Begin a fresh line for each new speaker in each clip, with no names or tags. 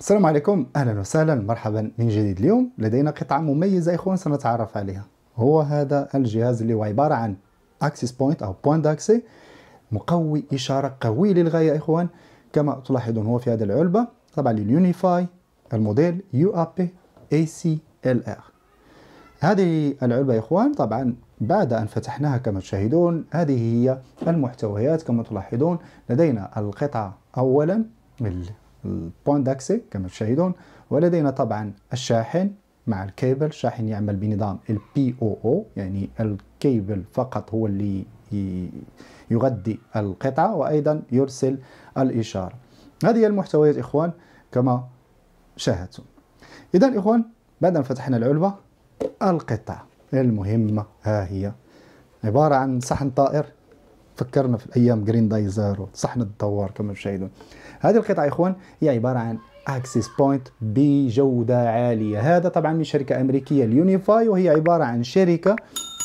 السلام عليكم اهلا وسهلا مرحبا من جديد اليوم لدينا قطعه مميزه اخوان سنتعرف عليها هو هذا الجهاز اللي هو عباره عن اكسس بوينت او بوينت داكسي مقوي اشاره قوي للغايه اخوان كما تلاحظون هو في هذه العلبه طبعا لليونيفاي الموديل يو اب اي سي ال ار هذه العلبه اخوان طبعا بعد أن فتحناها كما تشاهدون هذه هي المحتويات كما تلاحظون لدينا القطعة أولا البوينت داكسي كما تشاهدون ولدينا طبعا الشاحن مع الكيبل شاحن يعمل بنظام او او يعني الكيبل فقط هو اللي يغذي القطعة وأيضا يرسل الإشارة هذه هي المحتويات إخوان كما شاهدتم إذا إخوان بعد أن فتحنا العلبة القطعة المهمة ها هي عبارة عن صحن طائر فكرنا في ايام جرين دايزر وصحن الدوار كما تشاهدون هذه القطعه يا اخوان هي عباره عن اكسس بوينت بجوده عاليه هذا طبعا من شركه امريكيه اليونيفاي وهي عباره عن شركه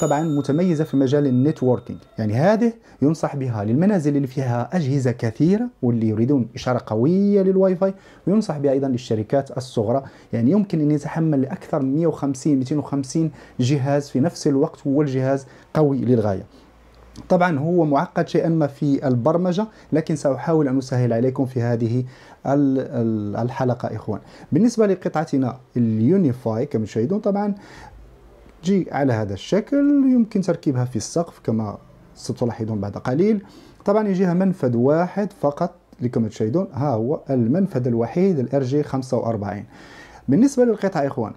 طبعا متميزه في مجال النتوركينج يعني هذه ينصح بها للمنازل اللي فيها اجهزه كثيره واللي يريدون اشاره قويه للواي فاي وينصح بها ايضا للشركات الصغرى يعني يمكن ان يتحمل اكثر من 150 250 جهاز في نفس الوقت والجهاز قوي للغايه طبعا هو معقد شيئا ما في البرمجة لكن سأحاول أن أسهل عليكم في هذه الحلقة إخوان بالنسبة لقطعتنا اليونيفاي كما تشاهدون طبعا تجي على هذا الشكل يمكن تركيبها في السقف كما ستلاحظون بعد قليل طبعا يجيها منفذ واحد فقط لكم تشاهدون ها هو المنفذ الوحيد الار جي 45 بالنسبة للقطعة إخوان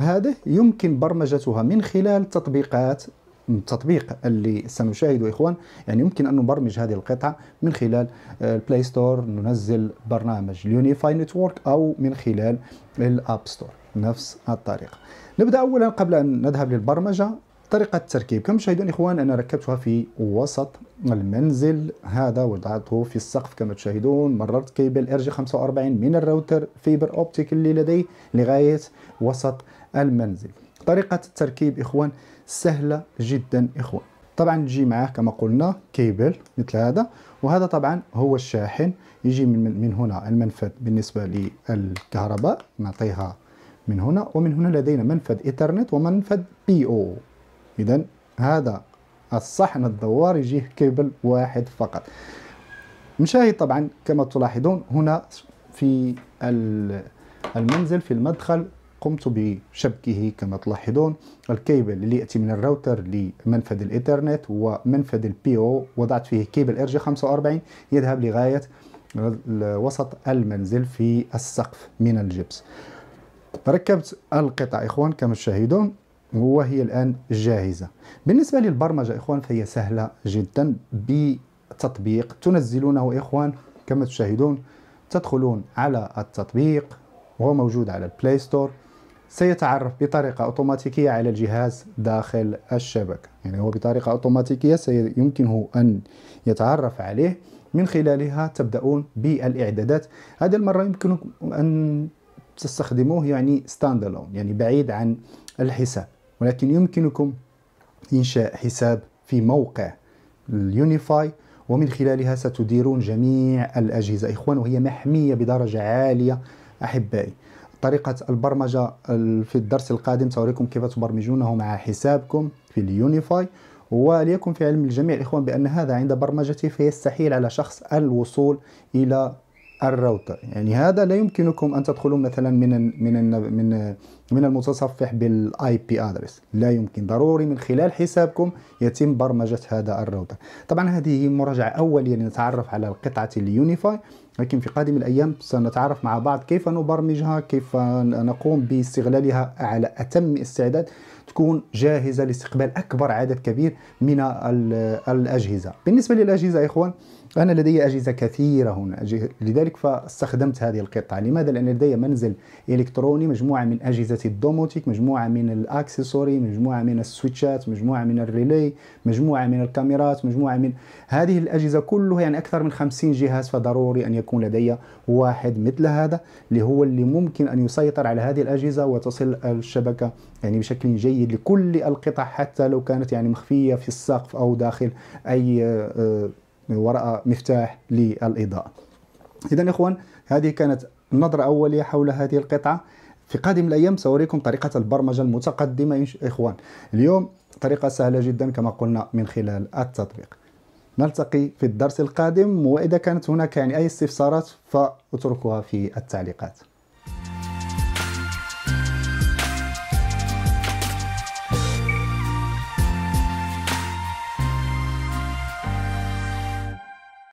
هذه يمكن برمجتها من خلال تطبيقات التطبيق اللي سنشاهده إخوان يعني يمكن أن نبرمج هذه القطعة من خلال البلاي آه، ستور ننزل برنامج اليونيفاي نتورك أو من خلال الأب ستور نفس الطريقة نبدأ أولا قبل أن نذهب للبرمجة طريقة التركيب كما تشاهدون إخوان أنا ركبتها في وسط المنزل هذا وضعته في السقف كما تشاهدون مررت كيبل ار جي 45 من الراوتر فيبر أوبتيك اللي لدي لغاية وسط المنزل طريقة التركيب إخوان سهلة جدا إخوان طبعا يجي معاه كما قلنا كيبل مثل هذا وهذا طبعا هو الشاحن يجي من, من هنا المنفذ بالنسبة للكهرباء نعطيها من هنا ومن هنا لدينا منفذ إيترنت ومنفذ بي أو إذا هذا الصحن الدوار يجيه كيبل واحد فقط مشاهد طبعا كما تلاحظون هنا في المنزل في المدخل قمت بشبكه كما تلاحظون الكيبل اللي يأتي من الراوتر لمنفذ الإنترنت ومنفذ البي أو وضعت فيه كيبل ار جي 45 يذهب لغاية وسط المنزل في السقف من الجبس ركبت القطع إخوان كما تشاهدون وهي الآن جاهزة بالنسبة للبرمجة إخوان فهي سهلة جدا بتطبيق تنزلونه إخوان كما تشاهدون تدخلون على التطبيق هو موجود على البلاي ستور سيتعرف بطريقة أوتوماتيكية على الجهاز داخل الشبكة يعني هو بطريقة أوتوماتيكية سيمكنه أن يتعرف عليه من خلالها تبدأون بالإعدادات هذه المرة يمكنكم أن تستخدموه يعني ستاند يعني بعيد عن الحساب ولكن يمكنكم إنشاء حساب في موقع اليونيفاي ومن خلالها ستديرون جميع الأجهزة إخوان وهي محمية بدرجة عالية أحبائي طريقة البرمجة في الدرس القادم سأريكم كيف تبرمجونه مع حسابكم في اليونيفاي وليكن في علم الجميع الإخوان بأن هذا عند برمجته فيستحيل على شخص الوصول إلى الراوتر يعني هذا لا يمكنكم أن تدخلوا مثلا من من من من المتصفح بالاي بي ادرس لا يمكن ضروري من خلال حسابكم يتم برمجه هذا الراوتر طبعا هذه مراجعه اوليه لنتعرف على قطعه اليونيفاي لكن في قادم الايام سنتعرف مع بعض كيف نبرمجها كيف نقوم باستغلالها على اتم استعداد تكون جاهزه لاستقبال اكبر عدد كبير من الاجهزه بالنسبه للاجهزه يا اخوان أنا لدي أجهزة كثيرة هنا لذلك فاستخدمت هذه القطعة لماذا؟ لأن لدي منزل إلكتروني مجموعة من أجهزة الدوموتيك مجموعه من الاكسسوري مجموعه من السويتشات مجموعه من الريلي مجموعه من الكاميرات مجموعه من هذه الاجهزه كلها يعني اكثر من 50 جهاز فضروري ان يكون لدي واحد مثل هذا اللي هو اللي ممكن ان يسيطر على هذه الاجهزه وتصل الشبكه يعني بشكل جيد لكل القطع حتى لو كانت يعني مخفيه في السقف او داخل اي آه، ورقه مفتاح للاضاءه اذا اخوان هذه كانت نظره اوليه حول هذه القطعه في قادم الايام ساريكم طريقه البرمجه المتقدمه يا اخوان اليوم طريقه سهله جدا كما قلنا من خلال التطبيق نلتقي في الدرس القادم واذا كانت هناك يعني اي استفسارات فاتركوها في التعليقات